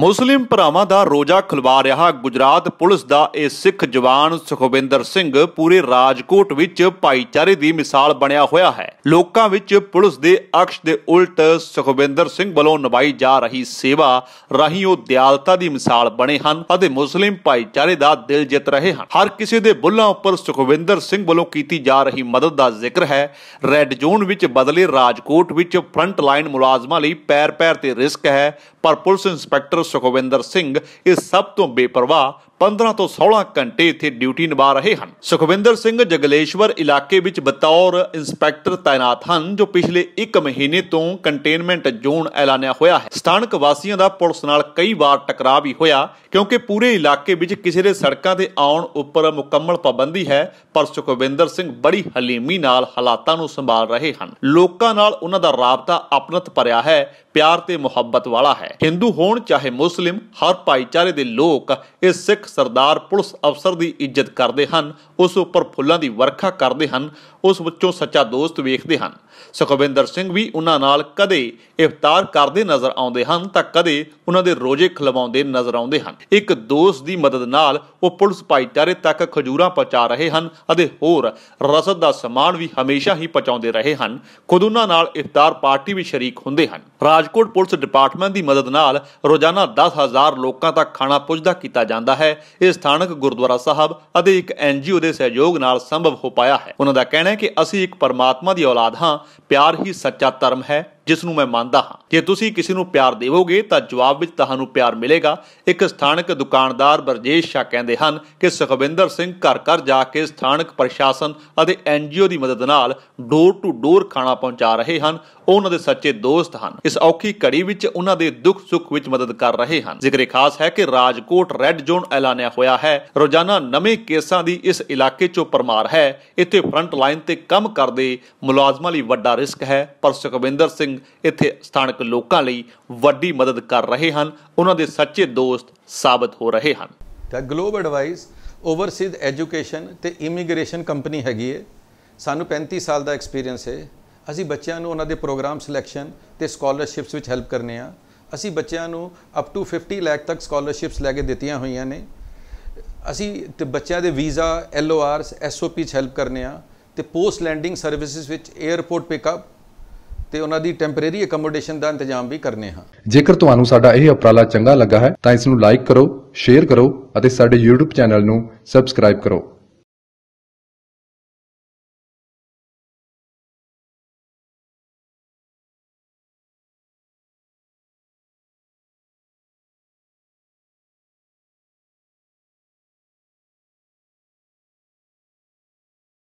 ਮੁਸਲਿਮ ਭਰਾਵਾਂ ਦਾ ਰੋਜ਼ਾ ਖੁਲਵਾ ਰਿਹਾ ਗੁਜਰਾਤ ਪੁਲਿਸ ਦਾ ਇਹ ਸਿੱਖ ਜਵਾਨ ਸੁਖਵਿੰਦਰ ਸਿੰਘ ਪੂਰੇ ਰਾਜਕੋਟ ਵਿੱਚ ਭਾਈਚਾਰੇ ਦੀ ਮਿਸਾਲ ਬਣਿਆ ਹੋਇਆ ਹੈ ਲੋਕਾਂ ਵਿੱਚ ਪੁਲਿਸ ਦੇ ਅਕਸ਼ ਦੇ ਉਲਟ ਸੁਖਵਿੰਦਰ ਸਿੰਘ ਵੱਲੋਂ ਨਿਭਾਈ ਜਾ ਰਹੀ ਸੇਵਾ ਰਾਹੀਂ ਉਹ ਦਿਆਲਤਾ ਦੀ ਮਿਸਾਲ ਬਣੇ ਹਨ ਅਤੇ ਮੁਸਲਿਮ ਭਾਈਚਾਰੇ ਦਾ ਦਿਲ ਜਿੱਤ ਰਹੇ ਹਨ ਹਰ ਕਿਸੇ ਦੇ ਬੁੱਲਾਂ ਉੱਪਰ ਸੁਖਵਿੰਦਰ ਸਿੰਘ ਵੱਲੋਂ ਕੀਤੀ ਜਾ ਰਹੀ ਮਦਦ ਦਾ ਜ਼ਿਕਰ ਹੈ ਰੈੱਡ ਜ਼ੋਨ ਵਿੱਚ ਬਦਲੇ ਰਾਜਕੋਟ ਵਿੱਚ ਫਰੰਟ ਲਾਈਨ ਮੁਲਾਜ਼ਮਾਂ ਲਈ ਪੈਰ ਪੈਰ ਤੇ ਰਿਸਕ ਹੈ ਪਰ ਪੁਲਿਸ ਇੰਸਪੈਕਟਰ ਸੁਖਵਿੰਦਰ ਸਿੰਘ ਇਸ ਸਭ ਤੋਂ ਬੇਪਰਵਾਹ 15 ਤੋਂ 16 ਘੰਟੇ ਇੱਥੇ ਡਿਊਟੀ ਨਿਭਾ ਰਹੇ ਹਨ ਸੁਖਵਿੰਦਰ ਸਿੰਘ ਜਗਲੇਸ਼ਵਰ ਇਲਾਕੇ ਵਿੱਚ ਬਤੌਰ ਇਨਸਪੈਕਟਰ ਤਾਇਨਾਤ ਹਨ ਜੋ ਪਿਛਲੇ 1 ਮਹੀਨੇ ਤੋਂ ਕੰਟੇਨਮੈਂਟ ਜ਼ੋਨ ਐਲਾਨਿਆ ਹੋਇਆ ਹੈ ਸਥਾਨਕ ਵਾਸੀਆਂ ਦਾ ਪੁਲਿਸ ਨਾਲ ਕਈ ਵਾਰ ਟਕਰਾਅ ਵੀ ਹੋਇਆ ਕਿਉਂਕਿ ਪੂਰੇ ਇਲਾਕੇ ਵਿੱਚ ਕਿਸੇ ਦੇ ਸੜਕਾਂ ਤੇ ਆਉਣ ਉੱਪਰ ਮੁਕੰਮਲ ਪਾਬੰਦੀ ਹੈ ਪਰ ਸੁਖਵਿੰਦਰ ਸਿੰਘ ਬੜੀ ਹਲੀਮੀ ਨਾਲ ਹਾਲਾਤਾਂ ਨੂੰ ਸੰਭਾਲ ਰਹੇ ਹਨ ਲੋਕਾਂ ਨਾਲ ਉਹਨਾਂ ਦਾ ਰਾਬਤਾ ਆਪਣਤ ਭਰਿਆ ਹੈ ਪਿਆਰ ਤੇ ਮੁਹੱਬਤ ਵਾਲਾ ਹੈ ਹਿੰਦੂ ਹੋਣ ਚਾਹੇ ਮੁਸਲਿਮ ਹਰ ਭਾਈਚਾਰੇ ਦੇ ਲੋਕ ਇਸ ਸਿੱਖ ਸਰਦਾਰ ਪੁਲਿਸ ਅਫਸਰ ਦੀ ਇੱਜ਼ਤ ਕਰਦੇ ਹਨ ਉਸ ਉੱਪਰ ਫੁੱਲਾਂ ਦੀ ਵਰਖਾ ਕਰਦੇ ਹਨ ਉਸ ਵਿੱਚੋਂ ਸੱਚਾ ਦੋਸਤ ਵੇਖਦੇ ਹਨ ਸੁਖਵਿੰਦਰ ਸਿੰਘ ਵੀ ਉਹਨਾਂ ਨਾਲ ਕਦੇ ਇਫਤਾਰ ਕਰਦੇ ਨਜ਼ਰ ਆਉਂਦੇ ਹਨ ਤਾਂ ਕਦੇ ਉਹਨਾਂ ਦੇ ਰੋਜੇ ਖਲਵਾਉਂਦੇ ਨਜ਼ਰ ਆਉਂਦੇ ਹਨ ਇੱਕ ਦੋਸਤ ਦੀ ਮਦਦ ਨਾਲ ਉਹ ਪੁਲਿਸ ਭਾਈਚਾਰੇ ਤੱਕ ਖਜੂਰਾਂ ਪਹੁੰਚਾ ਰਹੇ ਹਨ ਅਤੇ ਹੋਰ ਰਸਦ ਦਾ ਸਮਾਨ ਵੀ ਹਮੇਸ਼ਾ ਹੀ ਪਹੁੰਚਾਉਂਦੇ ਰਹੇ ਹਨ ਖੁਦ ਉਹਨਾਂ ਨਾਲ ਇਫਤਾਰ ਪਾਰਟੀ ਵੀ ਸ਼ਰੀਕ ਹੁੰਦੇ ਹਨ ਰਾਜਕੋਟ ਪੁਲਿਸ ਡਿਪਾਰਟਮੈਂਟ ਦੀ ਮਦਦ ਨਾਲ ਰੋਜ਼ਾਨਾ 10000 ਲੋਕਾਂ ਤੱਕ ਖਾਣਾ ਪਹੁੰਚਦਾ ਕੀਤਾ ਜਾਂਦਾ ਹੈ ਇਹ ਸਥਾਨਕ ਗੁਰਦੁਆਰਾ ਸਾਹਿਬ ਅਤੇ ਇੱਕ ਐਨਜੀਓ ਦੇ ਸਹਿਯੋਗ ਨਾਲ ਸੰਭਵ ਹੋ ਪਾਇਆ ਹੈ ਉਹਨਾਂ ਦਾ ਕਹਿਣਾ ਹੈ ਕਿ ਅਸੀਂ ਇੱਕ ਪਰਮਾਤਮਾ ਦੀ ਔਲਾਦ ਹਾਂ ਪਿਆਰ ਹੀ ਸੱਚਾ ਧਰਮ ਹੈ ਜਿਸ ਨੂੰ ਮੈਂ ਮੰਨਦਾ ਹਾਂ ਜੇ ਤੁਸੀਂ ਕਿਸੇ ਨੂੰ ਪਿਆਰ ਦੇਵੋਗੇ ਤਾਂ ਜਵਾਬ ਵਿੱਚ ਤੁਹਾਨੂੰ ਪਿਆਰ ਮਿਲੇਗਾ ਇੱਕ ਸਥਾਨਕ ਦੁਕਾਨਦਾਰ ਬਰਜੇਸ਼ ਸ਼ਾ ਕਹਿੰਦੇ ਹਨ ਕਿ ਸੁਖਵਿੰਦਰ ਸਿੰਘ ਘਰ ਘਰ ਜਾ ਕੇ ਸਥਾਨਕ ਪ੍ਰਸ਼ਾਸਨ ਅਤੇ ਐਨਜੀਓ ਦੀ ਮਦਦ ਨਾਲ ਡੋਰ ਟੂ ਡੋਰ ਖਾਣਾ ਪਹੁੰਚਾ ਰਹੇ ਹਨ ਉਹਨਾਂ ਦੇ ਸੱਚੇ ਦੋਸਤ ਹਨ ਇਸ ਔਖੀ ਘੜੀ ਵਿੱਚ ਉਹਨਾਂ ਦੇ ਦੁੱਖ ਸੁੱਖ ਵਿੱਚ ਮਦਦ ਕਰ ਰਹੇ ਹਨ ਜ਼ਿਕਰੇ ਖਾਸ ਹੈ ਕਿ ਰਾਜਕੋਟ ਰੈੱਡ ਜ਼ੋਨ ਐਲਾਨਿਆ ਹੋਇਆ ਹੈ ਰੋਜ਼ਾਨਾ ਨਵੇਂ ਕੇਸਾਂ ਦੀ ਇਸ ਇਲਾਕੇ 'ਚੋਂ ਪਰਮਾਰ ਹੈ ਇੱਥੇ ਫਰੰਟ ਲਾਈਨ ਤੇ ਕੰਮ ਕਰਦੇ ਮੁਲਾਜ਼ਮਾਂ ਲਈ ਵੱਡਾ ਰਿਸਕ ਹੈ ਪਰ ਸੁਖਵਿੰਦਰ ਸਿੰਘ ਇੱਥੇ ਸਥਾਨਕ ਲੋਕਾਂ ਲਈ ਵੱਡੀ ਮਦਦ ਕਰ ਰਹੇ ਹਨ ਉਹਨਾਂ ਦੇ ਸੱਚੇ ਦੋਸਤ ਸਾਬਤ ਹੋ ਰਹੇ ਹਨ ਤਾਂ ਗਲੋਬ ਐਡਵਾਈਸ ਓਵਰਸੀਜ਼ ਐਜੂਕੇਸ਼ਨ ਤੇ ਇਮੀਗ੍ਰੇਸ਼ਨ ਕੰਪਨੀ ਹੈਗੀ ਹੈ ਸਾਨੂੰ 35 ਸਾਲ ਦਾ ਐਕਸਪੀਰੀਅੰਸ ਹੈ ਅਸੀਂ ਬੱਚਿਆਂ ਨੂੰ ਉਹਨਾਂ ਦੇ ਪ੍ਰੋਗਰਾਮ ਸਿਲੈਕਸ਼ਨ ਤੇ ਸਕਾਲਰਸ਼ਿਪਸ ਵਿੱਚ ਹੈਲਪ ਕਰਨੇ ਆ ਅਸੀਂ ਬੱਚਿਆਂ ਨੂੰ ਅਪ ਟੂ 50 ਲੱਖ ਤੱਕ ਸਕਾਲਰਸ਼ਿਪਸ ਲੈ ਕੇ ਦਿੱਤੀਆਂ ਹੋਈਆਂ ਨੇ ਅਸੀਂ ਤੇ ਬੱਚਿਆਂ ਦੇ ਵੀਜ਼ਾ ਐਲਓਆਰਸ ਐਸਓਪੀ ਚ ਹੈਲਪ ਕਰਨੇ ਆ ਤੇ ਪੋਸਟ ਲੈਂਡਿੰਗ ਸਰਵਿਸਿਜ਼ ਵਿੱਚ 에어ਪੋਰਟ ਪਿਕਅਪ ਤੇ ਉਹਨਾਂ ਦੀ ਟੈਂਪਰੇਰੀ ਅਕਮੋਡੇਸ਼ਨ ਦਾ ਇੰਤਜ਼ਾਮ ਵੀ ਕਰਨੇ ਹਾਂ ਜੇਕਰ ਤੁਹਾਨੂੰ ਸਾਡਾ ਇਹ ਉਪਰਾਲਾ ਚੰਗਾ ਲੱਗਾ ਹੈ ਤਾਂ ਇਸ ਨੂੰ ਲਾਈਕ ਕਰੋ ਸ਼ੇਅਰ ਕਰੋ ਅਤੇ ਸਾਡੇ YouTube ਚੈਨਲ ਨੂੰ ਸਬਸਕ੍ਰਾਈਬ ਕਰੋ